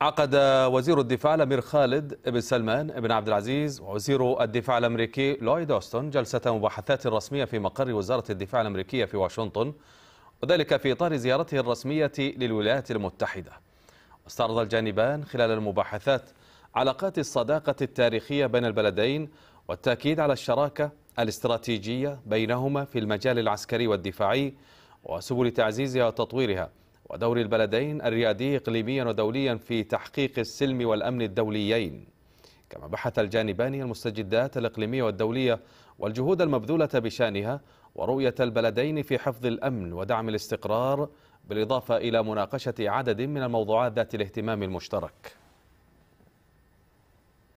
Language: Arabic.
عقد وزير الدفاع الامير خالد بن سلمان بن عبد العزيز ووزير الدفاع الامريكي لويد اوستن جلسه مباحثات رسميه في مقر وزاره الدفاع الامريكيه في واشنطن وذلك في اطار زيارته الرسميه للولايات المتحده. واستعرض الجانبان خلال المباحثات علاقات الصداقه التاريخيه بين البلدين والتاكيد على الشراكه الاستراتيجيه بينهما في المجال العسكري والدفاعي وسبل تعزيزها وتطويرها. ودور البلدين الريادي إقليميا ودوليا في تحقيق السلم والأمن الدوليين كما بحث الجانبان المستجدات الإقليمية والدولية والجهود المبذولة بشأنها ورؤية البلدين في حفظ الأمن ودعم الاستقرار بالإضافة إلى مناقشة عدد من الموضوعات ذات الاهتمام المشترك